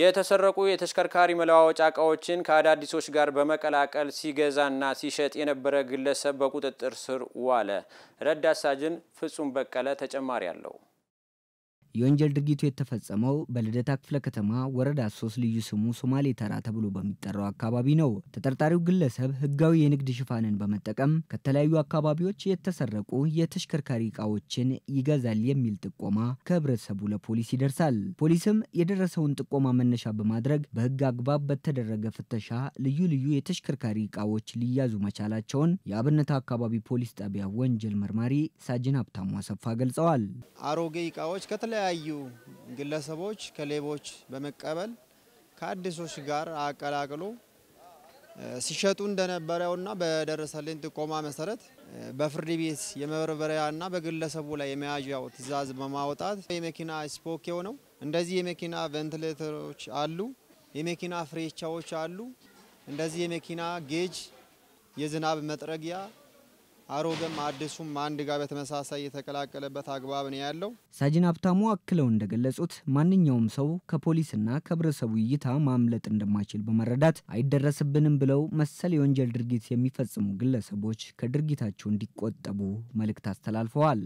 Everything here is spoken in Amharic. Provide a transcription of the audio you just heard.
የተሰረቁ የተሽከርካሪ መለዋወጫ እቃዎችን ከአዳዲሶች ጋር በመቀላቀል ሲገዛና ሲሸጥ የነበረ ግለሰብ በቁጥጥር ስር ዋለ። ረዳት ሳጅን ፍጹም በቀለ ተጨማሪ አለው። የወንጀል ድርጊቱ የተፈጸመው በልደታ ክፍለ ከተማ ወረዳ ሶስት ልዩ ስሙ ሶማሌ ተራ ተብሎ በሚጠራው አካባቢ ነው። ተጠርጣሪው ግለሰብ ህጋዊ የንግድ ሽፋንን በመጠቀም ከተለያዩ አካባቢዎች የተሰረቁ የተሽከርካሪ እቃዎችን ይገዛል የሚል ጥቆማ ከህብረተሰቡ ለፖሊስ ይደርሳል። ፖሊስም የደረሰውን ጥቆማ መነሻ በማድረግ በህግ አግባብ በተደረገ ፍተሻ ልዩ ልዩ የተሽከርካሪ እቃዎች ሊያዙ መቻላቸውን የአብነት አካባቢ ፖሊስ ጣቢያ ወንጀል መርማሪ ሳጅን ሀብታሙ አሰፋ ገልጸዋል። አሮጌ እቃዎች ከተለያዩ የተለያዩ ግለሰቦች ከሌቦች በመቀበል ከአዲሶች ጋር አቀላቅሎ ሲሸጡ እንደነበረውና በደረሰልን ጥቆማ መሰረት በፍርድ ቤት የመበርበሪያና በግለሰቡ ላይ የመያዣው ትዕዛዝ በማውጣት የመኪና ስፖክ የሆነው እንደዚህ የመኪና ቬንትሌተሮች አሉ፣ የመኪና ፍሬቻዎች አሉ፣ እንደዚህ የመኪና ጌጅ፣ የዝናብ መጥረጊያ አሮገም አዲሱም አንድ ጋር በተመሳሳይ የተቀላቀለበት አግባብ ነው ያለው። ሳጅን ሀብታሙ አክለው እንደገለጹት ማንኛውም ሰው ከፖሊስና ከህብረተሰቡ እይታ ማምለጥ እንደማይችል በመረዳት አይደረስብንም ብለው መሰል የወንጀል ድርጊት የሚፈጽሙ ግለሰቦች ከድርጊታቸው እንዲቆጠቡ መልእክት አስተላልፈዋል።